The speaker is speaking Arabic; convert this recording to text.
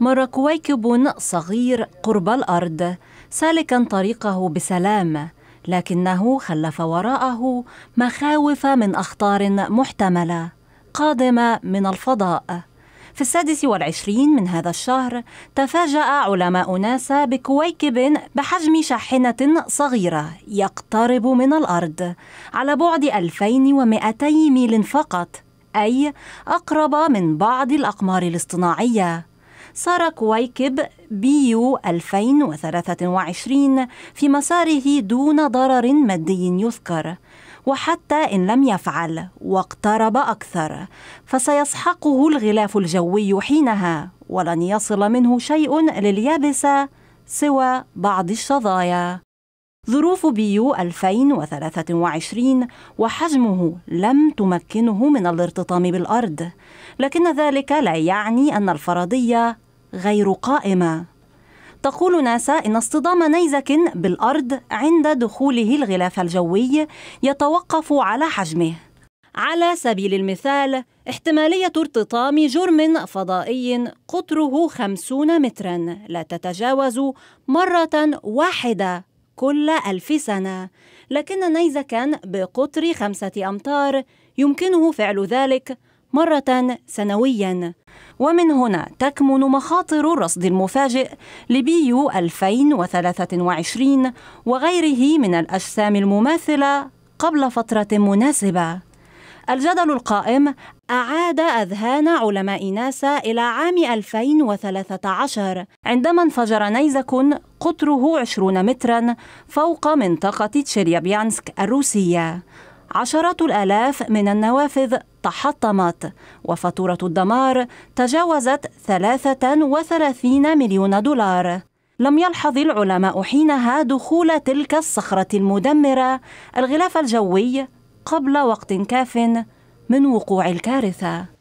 مر كويكب صغير قرب الارض سالكا طريقه بسلام لكنه خلف وراءه مخاوف من اخطار محتمله قادمه من الفضاء في السادس والعشرين من هذا الشهر تفاجأ علماء ناسا بكويكب بحجم شاحنة صغيرة يقترب من الأرض على بعد 2200 ميل فقط أي أقرب من بعض الأقمار الاصطناعية سار كويكب بيو 2023 في مساره دون ضرر مادي يذكر وحتى إن لم يفعل واقترب أكثر فسيسحقه الغلاف الجوي حينها ولن يصل منه شيء لليابسة سوى بعض الشظايا ظروف بيو 2023 وحجمه لم تمكنه من الارتطام بالأرض لكن ذلك لا يعني أن الفرضية غير قائمة تقول ناسا إن اصطدام نيزك بالأرض عند دخوله الغلاف الجوي يتوقف على حجمه على سبيل المثال احتمالية ارتطام جرم فضائي قطره 50 مترا لا تتجاوز مرة واحدة كل ألف سنة لكن نيزكا بقطر خمسة أمتار يمكنه فعل ذلك مرة سنوياً ومن هنا تكمن مخاطر الرصد المفاجئ لبيو 2023 وغيره من الأجسام المماثلة قبل فترة مناسبة الجدل القائم أعاد أذهان علماء ناسا إلى عام 2013 عندما انفجر نيزك قطره 20 مترا فوق منطقة تشيريابيانسك الروسية عشرات الآلاف من النوافذ تحطمت وفاتورة الدمار تجاوزت 33 مليون دولار لم يلحظ العلماء حينها دخول تلك الصخرة المدمرة الغلاف الجوي قبل وقت كاف من وقوع الكارثة